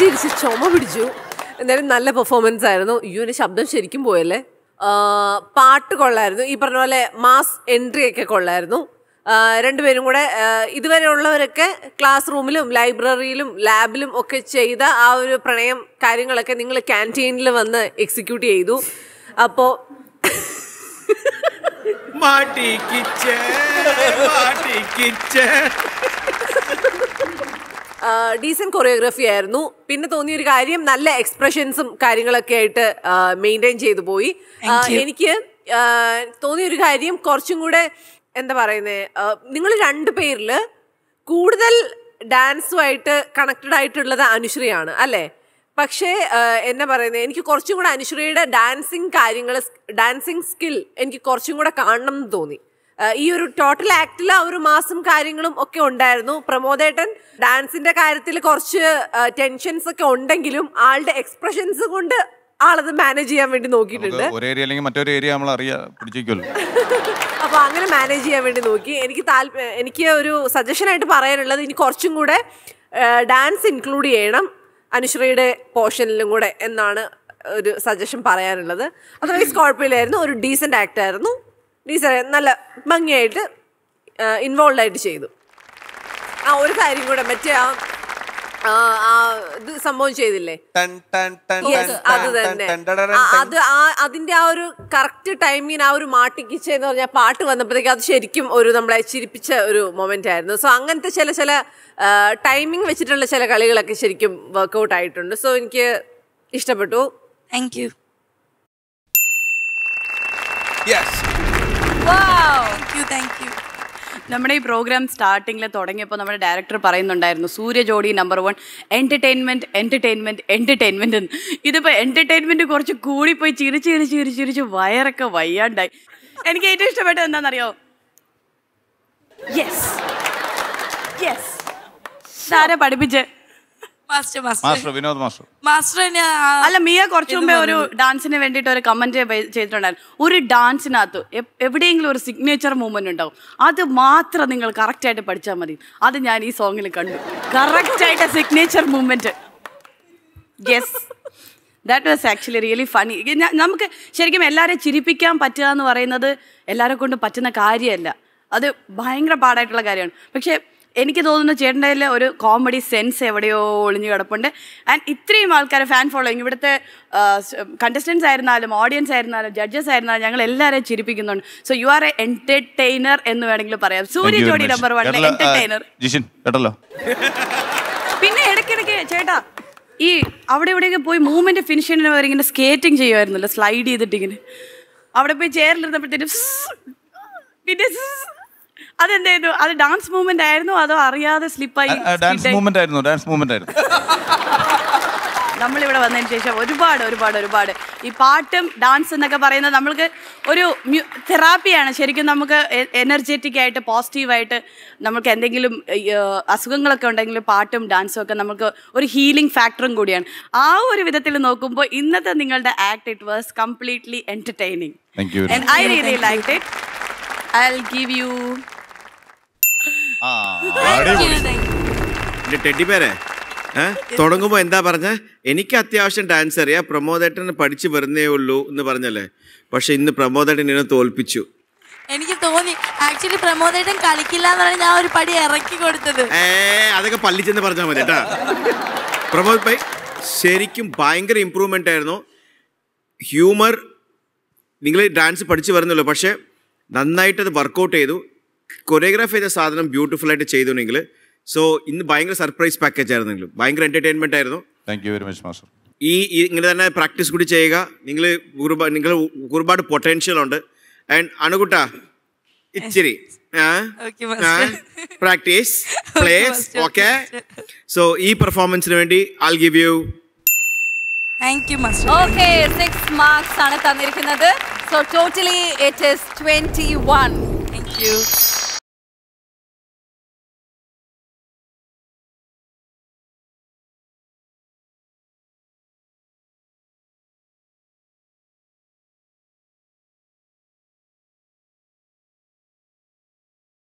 ചിരിച്ച് ചുമ പിടിച്ചു എന്തായാലും നല്ല പെർഫോമൻസ് ആയിരുന്നു അയ്യോ എൻ്റെ ശബ്ദം ശരിക്കും പോയല്ലേ പാട്ട് കൊള്ളായിരുന്നു ഈ പറഞ്ഞ പോലെ മാസ് എൻട്രി ഒക്കെ കൊള്ളായിരുന്നു രണ്ടുപേരും കൂടെ ഉള്ളവരൊക്കെ ക്ലാസ് റൂമിലും ലൈബ്രറിയിലും ലാബിലും ഒക്കെ ചെയ്ത ആ ഒരു പ്രണയം കാര്യങ്ങളൊക്കെ നിങ്ങൾ ക്യാൻറ്റീനിൽ വന്ന് എക്സിക്യൂട്ട് ചെയ്തു അപ്പോൾ മാട്ടിക്കിച്ചേ മാട്ടിക്കിച്ചേ ഡീസൻറ്റ് കൊറിയോഗ്രഫി ആയിരുന്നു പിന്നെ തോന്നിയ ഒരു കാര്യം നല്ല എക്സ്പ്രഷൻസും കാര്യങ്ങളൊക്കെ ആയിട്ട് മെയിൻറ്റെയിൻ ചെയ്തു പോയി എനിക്ക് തോന്നിയ ഒരു കാര്യം കുറച്ചും കൂടെ എന്താ പറയുന്നത് നിങ്ങൾ രണ്ട് പേരിൽ കൂടുതൽ ഡാൻസുമായിട്ട് കണക്റ്റഡ് ആയിട്ടുള്ളത് അനുശ്രീയാണ് അല്ലേ പക്ഷേ എന്നാ പറയുന്നത് എനിക്ക് കുറച്ചും കൂടെ അനുശ്രീയുടെ ഡാൻസിങ് കാര്യങ്ങൾ ഡാൻസിങ് സ്കിൽ എനിക്ക് കുറച്ചും കൂടെ കാണണം എന്ന് തോന്നി ഈ ഒരു ടോട്ടൽ ആക്ടിൽ ആ ഒരു മാസം കാര്യങ്ങളും ഒക്കെ ഉണ്ടായിരുന്നു പ്രമോദേട്ടൻ ഡാൻസിന്റെ കാര്യത്തിൽ കുറച്ച് ടെൻഷൻസ് ഒക്കെ ഉണ്ടെങ്കിലും ആളുടെ എക്സ്പ്രഷൻസ് കൊണ്ട് ആളത് മാനേജ് ചെയ്യാൻ വേണ്ടി നോക്കിയിട്ടുണ്ട് ഒരു ഏരിയ അല്ലെങ്കിൽ മറ്റൊരു ഏരിയ നമ്മൾ അറിയാ പിടിച്ചിരിക്കുമല്ലോ അപ്പൊ അങ്ങനെ മാനേജ് ചെയ്യാൻ വേണ്ടി നോക്കി എനിക്ക് താല്പര്യം എനിക്ക് ഒരു സജഷൻ ആയിട്ട് പറയാനുള്ളത് ഇനി കുറച്ചും കൂടെ ഡാൻസ് ഇൻക്ലൂഡ് ചെയ്യണം അനുശ്രീയുടെ പോർഷനിലും കൂടെ എന്നാണ് ഒരു സജഷൻ പറയാനുള്ളത് അതർവൈസ് കുഴപ്പമില്ലായിരുന്നു ഒരു ഡീസെന്റ് ആക്ട് ആയിരുന്നു ടീച്ചറെ നല്ല ഭംഗിയായിട്ട് ഇൻവോൾവ് ആയിട്ട് ചെയ്തു ആ ഒരു കാര്യം കൂടെ മറ്റേ ആ ഇത് സംഭവം ചെയ്തില്ലേ അത് തന്നെ അത് ആ അതിന്റെ ആ ഒരു കറക്റ്റ് ടൈമിന് ആ ഒരു മാട്ടിക്കിച്ച് എന്ന് പറഞ്ഞാൽ പാട്ട് വന്നപ്പോഴത്തേക്ക് അത് ശരിക്കും ഒരു നമ്മളെ ചിരിപ്പിച്ച ഒരു മൊമെന്റ് ആയിരുന്നു സോ അങ്ങനത്തെ ചില ചില ടൈമിംഗ് വെച്ചിട്ടുള്ള ചില കളികളൊക്കെ ശരിക്കും വർക്ക്ഔട്ട് ആയിട്ടുണ്ട് സോ എനിക്ക് ഇഷ്ടപ്പെട്ടു താങ്ക് യു യെസ് നമ്മുടെ ഈ പ്രോഗ്രാം സ്റ്റാർട്ടിങ്ങിൽ തുടങ്ങിയപ്പോൾ നമ്മുടെ ഡയറക്ടർ പറയുന്നുണ്ടായിരുന്നു സൂര്യ ജോഡി number one entertainment entertainment entertainment എന്ന് ഇതിപ്പോൾ എൻ്റർടൈൻമെൻറ്റ് കുറച്ച് കൂടിപ്പോയി ചിരിച്ച് ചിരിച്ച് ചിരിച്ച് ചിരിച്ച് വയറൊക്കെ വയ്യാണ്ടായി എനിക്ക് ഏറ്റവും ഇഷ്ടപ്പെട്ടത് എന്താണെന്നറിയോ യെസ് യെസ് സാറെ പഠിപ്പിച്ചേ വിനോദ് അല്ല മിയ കുറച്ചു മുമ്പേ ഒരു ഡാൻസിന് വേണ്ടിട്ട് ഒരു കമന്റ് ചെയ്തിട്ടുണ്ടായിരുന്നു ഒരു ഡാൻസിനകത്ത് എവിടെയെങ്കിലും ഒരു സിഗ്നേച്ചർ മൂവ്മെന്റ് ഉണ്ടാവും അത് മാത്രം നിങ്ങൾ കറക്റ്റ് ആയിട്ട് പഠിച്ചാൽ മതി അത് ഞാൻ ഈ സോങ്ങിൽ കണ്ടു കറക്റ്റ് ആയിട്ട് signature movement yes that was actually really funny നമുക്ക് ശരിക്കും എല്ലാവരെയും ചിരിപ്പിക്കാൻ പറ്റുക എന്ന് പറയുന്നത് എല്ലാവരെ കൊണ്ടും പറ്റുന്ന കാര്യമല്ല അത് ഭയങ്കര പാടായിട്ടുള്ള കാര്യമാണ് പക്ഷേ എനിക്ക് തോന്നുന്നു ചേട്ടൻ്റെ ഒരു കോമഡി സെൻസ് എവിടെയോ ഒളിഞ്ഞു കിടപ്പുണ്ട് ആൻഡ് ഇത്രയും ആൾക്കാരെ ഫാൻ ഫോളോയിങ് ഇവിടുത്തെ കണ്ടസ്റ്റൻസ് ആയിരുന്നാലും ഓഡിയൻസ് ആയിരുന്നാലും ജഡ്ജസ് ആയിരുന്നാലും ഞങ്ങൾ എല്ലാവരെയും ചിരിപ്പിക്കുന്നുണ്ട് so you are a entertainer എന്ന് വേണമെങ്കിൽ പറയാം സൂര്യ ജോഡി നമ്പർ വൺ എന്റർടൈനർ പിന്നെ ഇടയ്ക്കിടയ്ക്ക് ചേട്ടാ ഈ അവിടെ ഇവിടെയൊക്കെ പോയി മൂവ്മെന്റ് ഫിനിഷ് ചെയ്യുന്നതിന് വരെ ഇങ്ങനെ സ്കേറ്റിംഗ് ചെയ്യുമായിരുന്നല്ലോ സ്ലൈഡ് ചെയ്തിട്ട് ഇങ്ങനെ അവിടെ പോയി ചെയറിലിരുന്നപ്പോഴത്തേനും പിന്നെ അതെന്തായിരുന്നു അത് ഡാൻസ് മൂവ്മെന്റ് ആയിരുന്നു അതോ അറിയാതെ സ്ലിപ്പായി ഡാൻസ് മൂവ്മെന്റ് ആയിരുന്നു ഡാൻസ് മൂവ്മെന്റ് ആയിരുന്നു നമ്മളിവിടെ വന്നതിന് ശേഷം ഒരുപാട് ഒരുപാട് ഒരുപാട് ഈ പാട്ടും ഡാൻസ് എന്നൊക്കെ പറയുന്നത് നമ്മൾക്ക് ഒരു തെറാപ്പിയാണ് ശരിക്കും നമുക്ക് എനർജറ്റിക് ആയിട്ട് പോസിറ്റീവായിട്ട് നമുക്ക് എന്തെങ്കിലും അസുഖങ്ങളൊക്കെ ഉണ്ടെങ്കിൽ പാട്ടും ഡാൻസും ഒക്കെ നമുക്ക് ഒരു ഹീലിംഗ് ഫാക്ടറും കൂടിയാണ് ആ ഒരു വിധത്തിൽ നോക്കുമ്പോൾ ഇന്നത്തെ നിങ്ങളുടെ act it was completely entertaining I really like it I give you ടെഡിപ്പേരെ തുടങ്ങുമ്പോ എന്താ പറഞ്ഞ എനിക്ക് അത്യാവശ്യം ഡാൻസ് അറിയാം പ്രമോദേട്ടൻ പഠിച്ചു വരുന്നേ ഉള്ളൂ എന്ന് പറഞ്ഞല്ലേ പക്ഷെ ഇന്ന് പ്രമോദേട്ടൻ എന്നെ തോൽപ്പിച്ചു എനിക്ക് തോന്നി ആക്ച്വലി പ്രമോദേട്ടൻ കളിക്കില്ല എന്നാണ് ഞാൻ ഒരു പടി ഇറക്കി കൊടുത്തത് അതൊക്കെ പള്ളിച്ചെന്ന് പറഞ്ഞാൽ മതി കേട്ടാ പ്രമോദ് ഭായ് ശരിക്കും ഭയങ്കര ഇമ്പ്രൂവ്മെന്റ് ആയിരുന്നു ഹ്യൂമർ നിങ്ങൾ ഡാൻസ് പഠിച്ചു വരുന്നല്ലോ പക്ഷേ നന്നായിട്ട് അത് വർക്കൗട്ട് ചെയ്തു കൊറിയോഗ്രാഫ് ചെയ്ത സാധനം ബ്യൂട്ടിഫുൾ ബ്യൂട്ടിഫുള്ളായിട്ട് ചെയ്തുണ്ടെങ്കിൽ സോ ഇന്ന് ഭയങ്കര സർപ്രൈസ് പാക്കേജ് ആയിരുന്നു നിങ്ങൾ ഭയങ്കര എന്റർടൈൻമെന്റ് ആയിരുന്നു thank you very much master ഈ ഇങ്ങനെ തന്നെ പ്രാക്ടീസ് കൂടി ചെയ്യുക നിങ്ങൾ ഒരുപാട് നിങ്ങൾ ഒരുപാട് പൊട്ടൻഷ്യൽ ഉണ്ട് ആൻഡ് അണുകുട്ട ഇച്ചിരി പ്രാക്ടീസ് പ്ലേസ് ഓക്കെ സോ ഈ പെർഫോമൻസിന് വേണ്ടി I give you thank you okay six marks ആണ് തന്നിരിക്കുന്നത് so totally it is twenty one thank U